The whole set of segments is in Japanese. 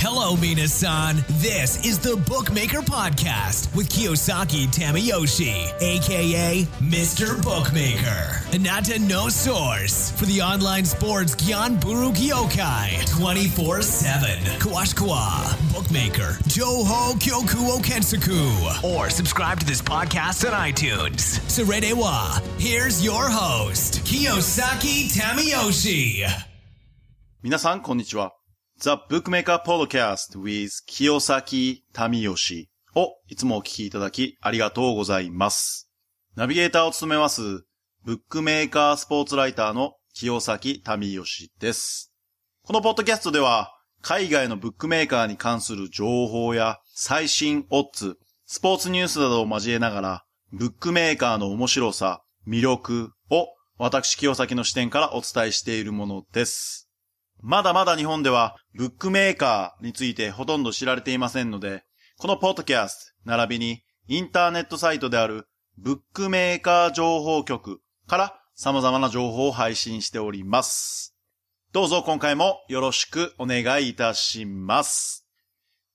Hello, Minasan. This is the Bookmaker Podcast with Kiyosaki Tamayoshi, aka Mr. Bookmaker. Anata No Source for the online sports Gyanburu Kyokai 24 7. Kawashkawa, Bookmaker, Joho kyoku Kensaku. Or subscribe to this podcast on iTunes. Seredewa, here's your host, Kiyosaki Tamayoshi. konnichiwa. The Bookmaker Podcast with 清崎民義をいつもお聞きいただきありがとうございます。ナビゲーターを務めます、ブックメーカースポーツライターの清崎民義です。このポッドキャストでは、海外のブックメーカーに関する情報や最新オッズ、スポーツニュースなどを交えながら、ブックメーカーの面白さ、魅力を私清崎の視点からお伝えしているものです。まだまだ日本ではブックメーカーについてほとんど知られていませんので、このポッドキャスト並びにインターネットサイトであるブックメーカー情報局から様々な情報を配信しております。どうぞ今回もよろしくお願いいたします。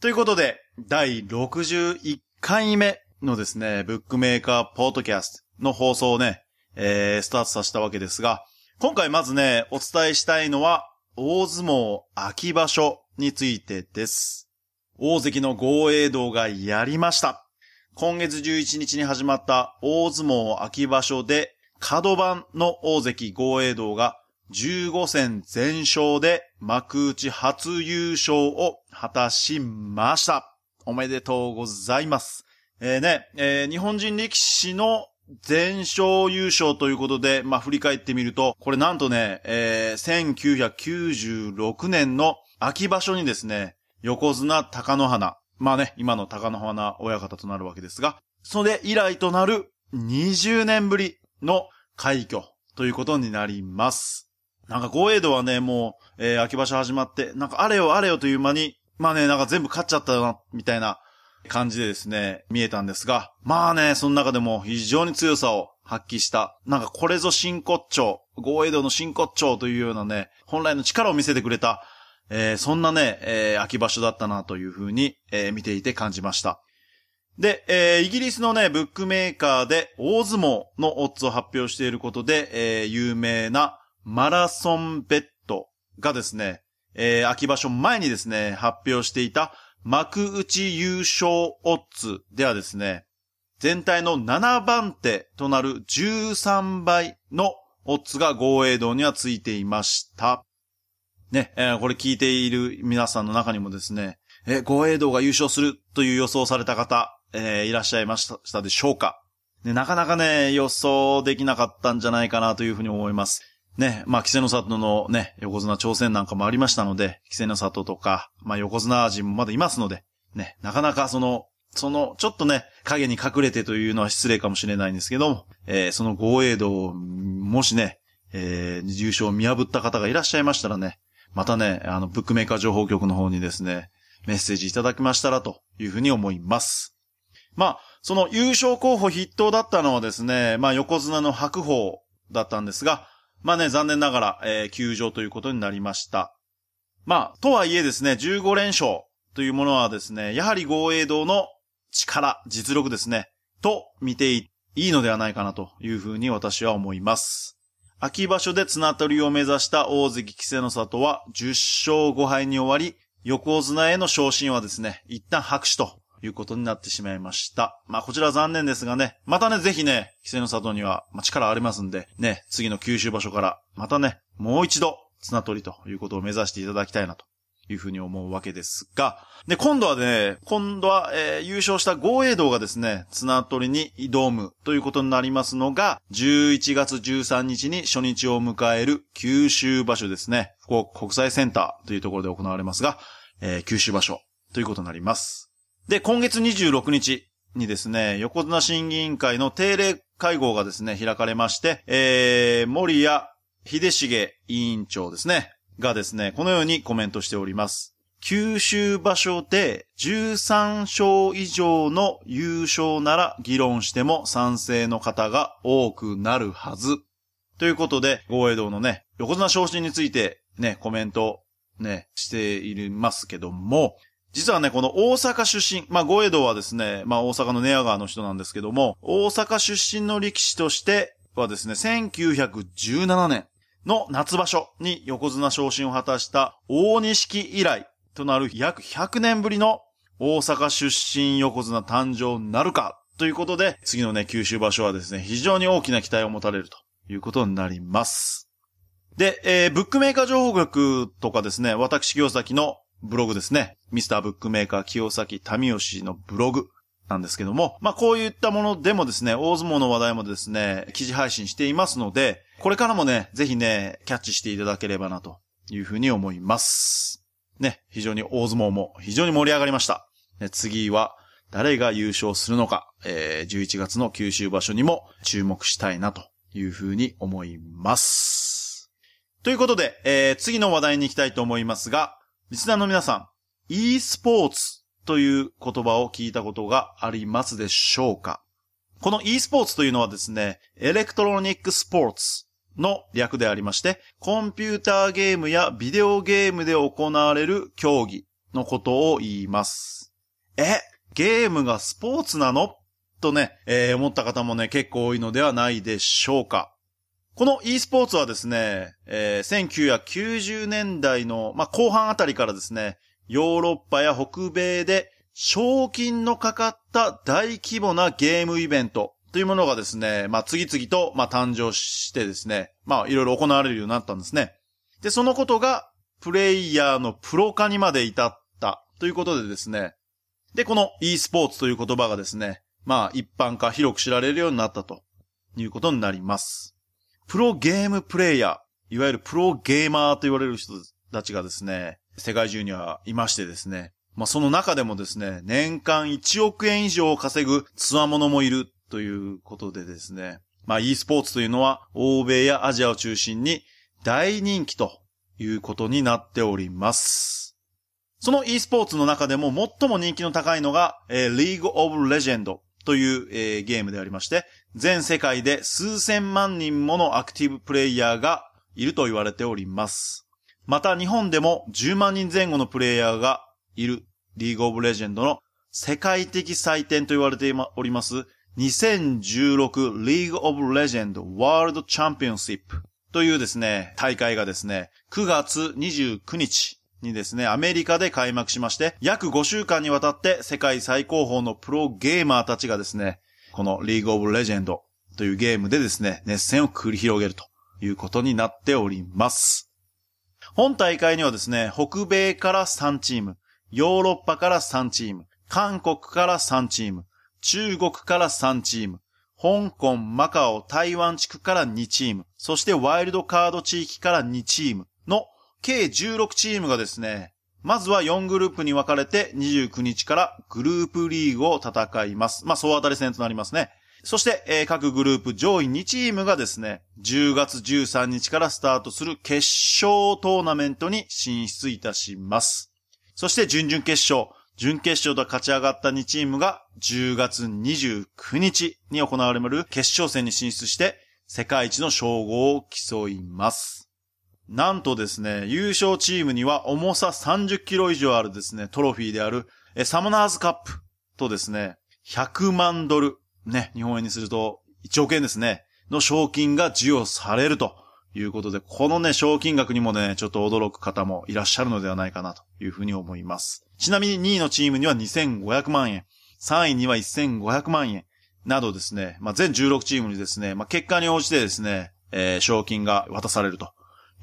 ということで、第61回目のですね、ブックメーカーポッドキャストの放送をね、えー、スタートさせたわけですが、今回まずね、お伝えしたいのは、大相撲秋場所についてです。大関の豪栄道がやりました。今月11日に始まった大相撲秋場所で、角番の大関豪栄道が15戦全勝で幕内初優勝を果たしました。おめでとうございます。えー、ね、えー、日本人力士の全勝優勝ということで、まあ、振り返ってみると、これなんとね、えー、1996年の秋場所にですね、横綱高野花、まあね、今の高野花親方となるわけですが、それ以来となる20年ぶりの快挙ということになります。なんか、豪栄道はね、もう、えー、秋場所始まって、なんか、あれよあれよという間に、まあね、なんか全部勝っちゃったな、みたいな感じでですね、見えたんですが、まあね、その中でも非常に強さを発揮した、なんかこれぞ真骨頂、豪栄道の真骨頂というようなね、本来の力を見せてくれた、えー、そんなね、えー、秋場所だったなというふうに、えー、見ていて感じました。で、えー、イギリスのね、ブックメーカーで大相撲のオッズを発表していることで、えー、有名なマラソンベッドがですね、えー、秋場所前にですね、発表していた幕内優勝オッズではですね、全体の7番手となる13倍のオッズが豪栄道にはついていました。ね、えー、これ聞いている皆さんの中にもですね、えー、豪栄道が優勝するという予想された方、えー、いらっしゃいましたでしょうか、ね、なかなかね、予想できなかったんじゃないかなというふうに思います。ね、まあ、稀勢の里のね、横綱挑戦なんかもありましたので、稀勢の里とか、まあ、横綱人もまだいますので、ね、なかなかその、その、ちょっとね、影に隠れてというのは失礼かもしれないんですけども、えー、その豪栄道を、もしね、えー、優勝を見破った方がいらっしゃいましたらね、またね、あの、ブックメーカー情報局の方にですね、メッセージいただきましたらというふうに思います。まあ、その優勝候補筆頭だったのはですね、まあ横綱の白鵬だったんですが、まあね、残念ながら、えー、休場ということになりました。まあ、とはいえですね、15連勝というものはですね、やはり豪栄道の力、実力ですね、と見ていいのではないかなというふうに私は思います。秋場所で綱取りを目指した大関稀勢の里は10勝5敗に終わり、横綱への昇進はですね、一旦白紙ということになってしまいました。まあ、こちら残念ですがね、またね、ぜひね、規制の里には、まあ、力ありますんで、ね、次の九州場所から、またね、もう一度、綱取りということを目指していただきたいなと。いうふうに思うわけですが、で、今度はね、今度は、えー、優勝した豪栄道がですね、綱取りに挑むということになりますのが、11月13日に初日を迎える九州場所ですね、福岡国際センターというところで行われますが、えー、九州場所ということになります。で、今月26日にですね、横綱審議委員会の定例会合がですね、開かれまして、えー、森谷秀重委員長ですね、がですね、このようにコメントしております。九州場所で13勝以上の優勝なら議論しても賛成の方が多くなるはず。ということで、豪栄道のね、横綱昇進についてね、コメントね、していますけども、実はね、この大阪出身、まあ、五江戸はですね、まあ、大阪の寝屋川の人なんですけども、大阪出身の力士としてはですね、1917年の夏場所に横綱昇進を果たした大錦以来となる約100年ぶりの大阪出身横綱誕生なるかということで、次のね、九州場所はですね、非常に大きな期待を持たれるということになります。で、えー、ブックメーカー情報学とかですね、私行崎のブログですね。ミスターブックメーカー清崎民吉のブログなんですけども、まあこういったものでもですね、大相撲の話題もですね、記事配信していますので、これからもね、ぜひね、キャッチしていただければなというふうに思います。ね、非常に大相撲も非常に盛り上がりました。ね、次は誰が優勝するのか、えー、11月の九州場所にも注目したいなというふうに思います。ということで、えー、次の話題に行きたいと思いますが、リスナーの皆さん、e スポーツという言葉を聞いたことがありますでしょうかこの e スポーツというのはですね、エレクトロニックスポーツの略でありまして、コンピューターゲームやビデオゲームで行われる競技のことを言います。え、ゲームがスポーツなのとね、えー、思った方もね、結構多いのではないでしょうか。この e スポーツはですね、えー、1990年代の、まあ、後半あたりからですね、ヨーロッパや北米で賞金のかかった大規模なゲームイベントというものがですね、まあ、次々と、まあ、誕生してですね、まあ、いろいろ行われるようになったんですね。で、そのことが、プレイヤーのプロ化にまで至ったということでですね、で、この e スポーツという言葉がですね、まあ、一般化広く知られるようになったということになります。プロゲームプレイヤー、いわゆるプロゲーマーと言われる人たちがですね、世界中にはいましてですね、まあ、その中でもですね、年間1億円以上を稼ぐ強者もいるということでですね、まあ、e スポーツというのは欧米やアジアを中心に大人気ということになっております。その e スポーツの中でも最も人気の高いのが、えー、League of Legend という、えー、ゲームでありまして、全世界で数千万人ものアクティブプレイヤーがいると言われております。また日本でも10万人前後のプレイヤーがいるリーグオブレジェンドの世界的祭典と言われております2016リーグオブレジェンドワールドチャンピオンシップというですね、大会がですね、9月29日にですね、アメリカで開幕しまして、約5週間にわたって世界最高峰のプロゲーマーたちがですね、このリーグオブレジェンドというゲームでですね、熱戦を繰り広げるということになっております。本大会にはですね、北米から3チーム、ヨーロッパから3チーム、韓国から3チーム、中国から3チーム、香港、マカオ、台湾地区から2チーム、そしてワイルドカード地域から2チームの計16チームがですね、まずは4グループに分かれて29日からグループリーグを戦います。まあ、総当たり戦となりますね。そして、えー、各グループ上位2チームがですね、10月13日からスタートする決勝トーナメントに進出いたします。そして準々決勝、準決勝と勝ち上がった2チームが10月29日に行われる決勝戦に進出して世界一の称号を競います。なんとですね、優勝チームには重さ30キロ以上あるですね、トロフィーである、え、サムナーズカップとですね、100万ドル、ね、日本円にすると1億円ですね、の賞金が授与されるということで、このね、賞金額にもね、ちょっと驚く方もいらっしゃるのではないかなというふうに思います。ちなみに2位のチームには2500万円、3位には1500万円、などですね、まあ、全16チームにですね、まあ、結果に応じてですね、えー、賞金が渡されると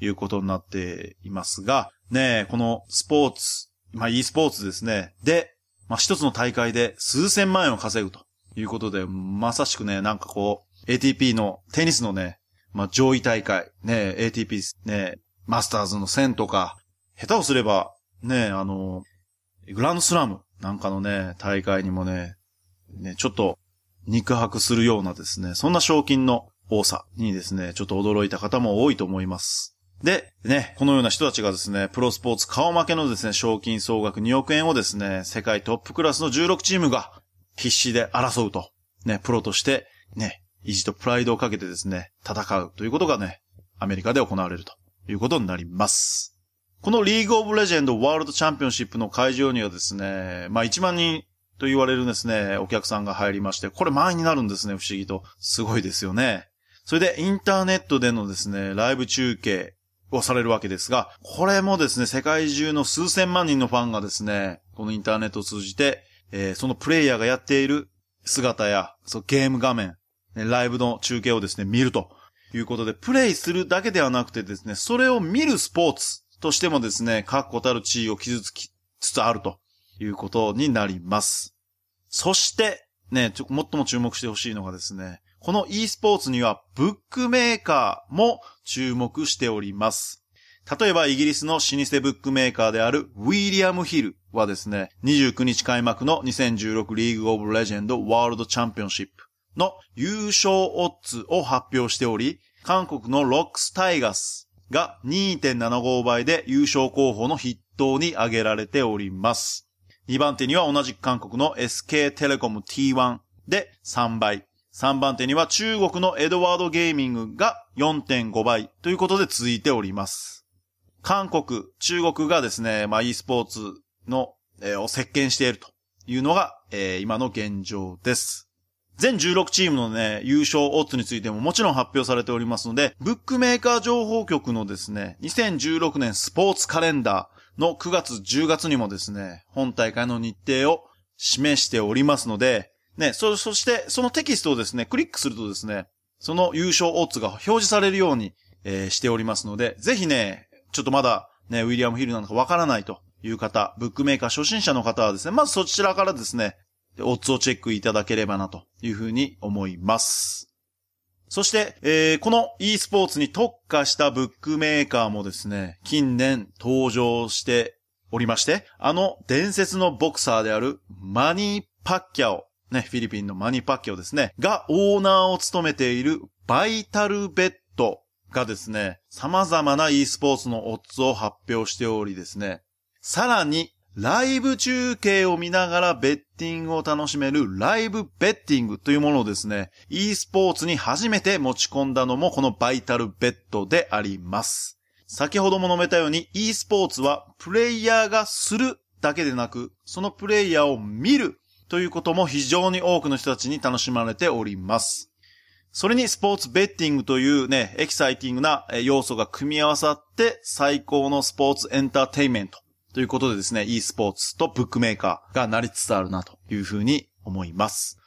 いうことになっていますが、ねえ、このスポーツ、まあ e スポーツですね。で、まあ一つの大会で数千万円を稼ぐということで、まさしくね、なんかこう、ATP のテニスのね、まあ上位大会、ねえ、ATP ねえ、マスターズの1000とか、下手をすれば、ねえ、あの、グランドスラムなんかのね、大会にもね、ね、ちょっと肉薄するようなですね、そんな賞金の多さにですね、ちょっと驚いた方も多いと思います。で、ね、このような人たちがですね、プロスポーツ顔負けのですね、賞金総額2億円をですね、世界トップクラスの16チームが必死で争うと、ね、プロとして、ね、意地とプライドをかけてですね、戦うということがね、アメリカで行われるということになります。このリーグオブレジェンドワールドチャンピオンシップの会場にはですね、まあ1万人と言われるですね、お客さんが入りまして、これ前になるんですね、不思議と。すごいですよね。それでインターネットでのですね、ライブ中継をされるわけですが、これもですね、世界中の数千万人のファンがですね、このインターネットを通じて、えー、そのプレイヤーがやっている姿や、そのゲーム画面、ライブの中継をですね、見るということで、プレイするだけではなくてですね、それを見るスポーツとしてもですね、確固たる地位を傷つきつつあるということになります。そして、ね、ちょ、もっとも注目してほしいのがですね、この e スポーツにはブックメーカーも注目しております。例えばイギリスの老舗ブックメーカーであるウィリアム・ヒルはですね、29日開幕の2016リーグ・オブ・レジェンド・ワールド・チャンピオンシップの優勝オッズを発表しており、韓国のロックス・タイガスが2.75倍で優勝候補の筆頭に挙げられております。2番手には同じく韓国の SK テレコム T1 で3倍。3番手には中国のエドワードゲーミングが4.5倍ということで続いております。韓国、中国がですね、まあ e スポーツの、えー、を席巻しているというのが、えー、今の現状です。全16チームのね、優勝オッズについてももちろん発表されておりますので、ブックメーカー情報局のですね、2016年スポーツカレンダーの9月10月にもですね、本大会の日程を示しておりますので、ね、そ、そして、そのテキストをですね、クリックするとですね、その優勝オッズが表示されるように、えー、しておりますので、ぜひね、ちょっとまだ、ね、ウィリアム・ヒルなのかわからないという方、ブックメーカー初心者の方はですね、まずそちらからですね、オッズをチェックいただければなというふうに思います。そして、えー、この e スポーツに特化したブックメーカーもですね、近年登場しておりまして、あの伝説のボクサーであるマニー・パッキャオね、フィリピンのマニパッキオですね、がオーナーを務めているバイタルベッドがですね、様々な e スポーツのオッズを発表しておりですね、さらに、ライブ中継を見ながらベッティングを楽しめるライブベッティングというものをですね、e スポーツに初めて持ち込んだのもこのバイタルベッドであります。先ほども述べたように e スポーツはプレイヤーがするだけでなく、そのプレイヤーを見るということも非常に多くの人たちに楽しまれております。それにスポーツベッティングというね、エキサイティングな要素が組み合わさって最高のスポーツエンターテイメントということでですね、e スポーツとブックメーカーがなりつつあるなというふうに思います。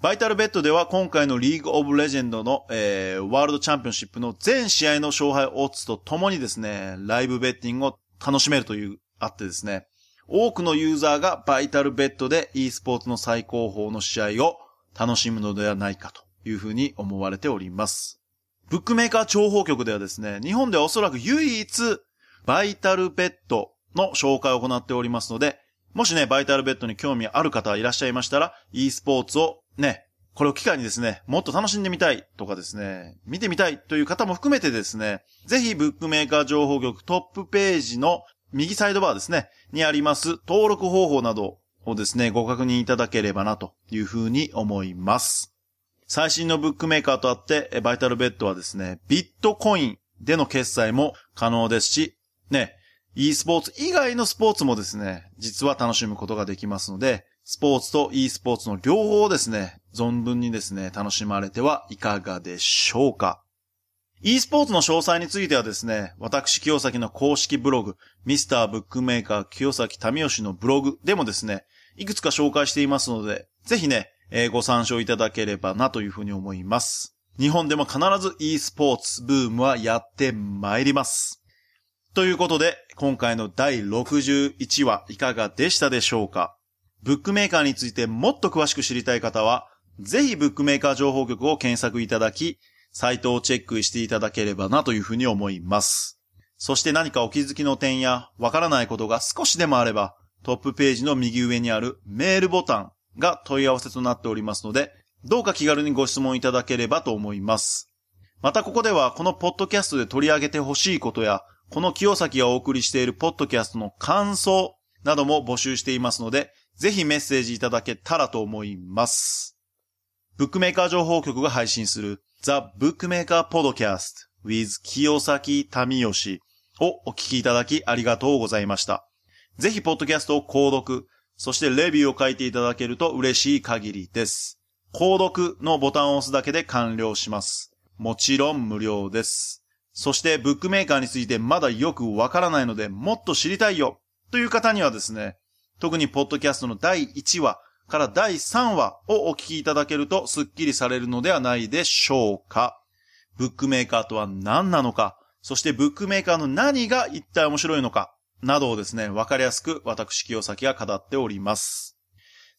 バイタルベッドでは今回のリーグオブレジェンドの、えー、ワールドチャンピオンシップの全試合の勝敗オッズとともにですね、ライブベッティングを楽しめるという、あってですね、多くのユーザーがバイタルベッドで e スポーツの最高峰の試合を楽しむのではないかというふうに思われております。ブックメーカー情報局ではですね、日本ではおそらく唯一バイタルベッドの紹介を行っておりますので、もしね、バイタルベッドに興味ある方いらっしゃいましたら、e スポーツをね、これを機会にですね、もっと楽しんでみたいとかですね、見てみたいという方も含めてですね、ぜひブックメーカー情報局トップページの右サイドバーですね、にあります登録方法などをですね、ご確認いただければなというふうに思います。最新のブックメーカーとあって、バイタルベッドはですね、ビットコインでの決済も可能ですし、ね、e スポーツ以外のスポーツもですね、実は楽しむことができますので、スポーツと e スポーツの両方をですね、存分にですね、楽しまれてはいかがでしょうか。e スポーツの詳細についてはですね、私清崎の公式ブログ、ミスターブックメーカー清崎民吉のブログでもですね、いくつか紹介していますので、ぜひね、えー、ご参照いただければなというふうに思います。日本でも必ず e スポーツブームはやってまいります。ということで、今回の第61話いかがでしたでしょうかブックメーカーについてもっと詳しく知りたい方は、ぜひブックメーカー情報局を検索いただき、サイトをチェックしていただければなというふうに思います。そして何かお気づきの点やわからないことが少しでもあれば、トップページの右上にあるメールボタンが問い合わせとなっておりますので、どうか気軽にご質問いただければと思います。またここではこのポッドキャストで取り上げてほしいことや、この清崎がお送りしているポッドキャストの感想なども募集していますので、ぜひメッセージいただけたらと思います。ブックメーカー情報局が配信する The Bookmaker Podcast with 清崎民義をお聞きいただきありがとうございました。ぜひ、ポッドキャストを購読、そしてレビューを書いていただけると嬉しい限りです。購読のボタンを押すだけで完了します。もちろん無料です。そして、ブックメーカーについてまだよくわからないので、もっと知りたいよという方にはですね、特にポッドキャストの第1話、から第3話をお聞きいただけるとスッキリされるのではないでしょうか。ブックメーカーとは何なのか、そしてブックメーカーの何が一体面白いのか、などをですね、わかりやすく私清崎が語っております。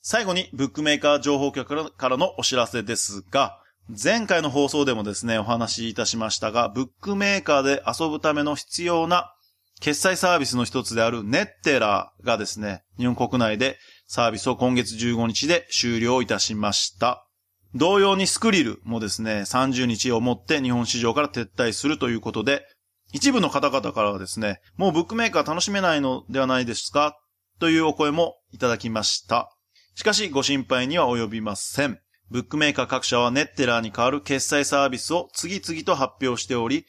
最後にブックメーカー情報局からのお知らせですが、前回の放送でもですね、お話しいたしましたが、ブックメーカーで遊ぶための必要な決済サービスの一つであるネッテラがですね、日本国内でサービスを今月15日で終了いたしました。同様にスクリルもですね、30日をもって日本市場から撤退するということで、一部の方々からはですね、もうブックメーカー楽しめないのではないですかというお声もいただきました。しかしご心配には及びません。ブックメーカー各社はネッテラーに代わる決済サービスを次々と発表しており、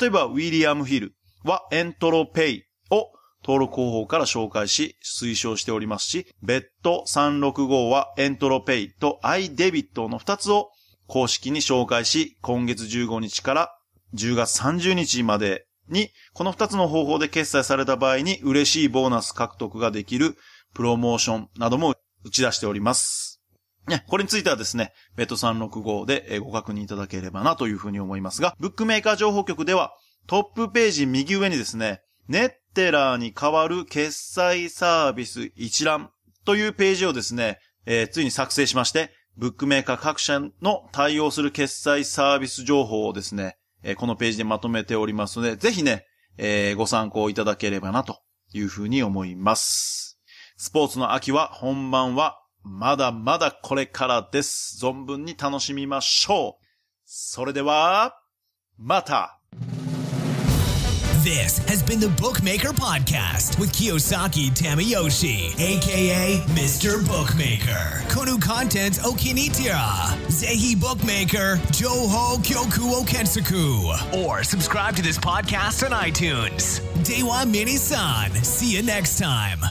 例えばウィリアムヒルはエントロペイを登録方法から紹介し、推奨しておりますし、別途365はエントロペイとアイデビットの2つを公式に紹介し、今月15日から10月30日までに、この2つの方法で決済された場合に嬉しいボーナス獲得ができるプロモーションなども打ち出しております。ね、これについてはですね、ベッド365でご確認いただければなというふうに思いますが、ブックメーカー情報局ではトップページ右上にですね、ネッテラーに代わる決済サービス一覧というページをですね、えー、ついに作成しまして、ブックメーカー各社の対応する決済サービス情報をですね、えー、このページでまとめておりますので、ぜひね、えー、ご参考いただければなというふうに思います。スポーツの秋は本番はまだまだこれからです。存分に楽しみましょう。それでは、また This has been the Bookmaker Podcast with Kiyosaki Tamayoshi, aka Mr. Bookmaker. Konu Content Okinitira, Zehi Bookmaker, Joho Kyoku Okensaku. Or subscribe to this podcast on iTunes. Dewa Mini-san. See you next time.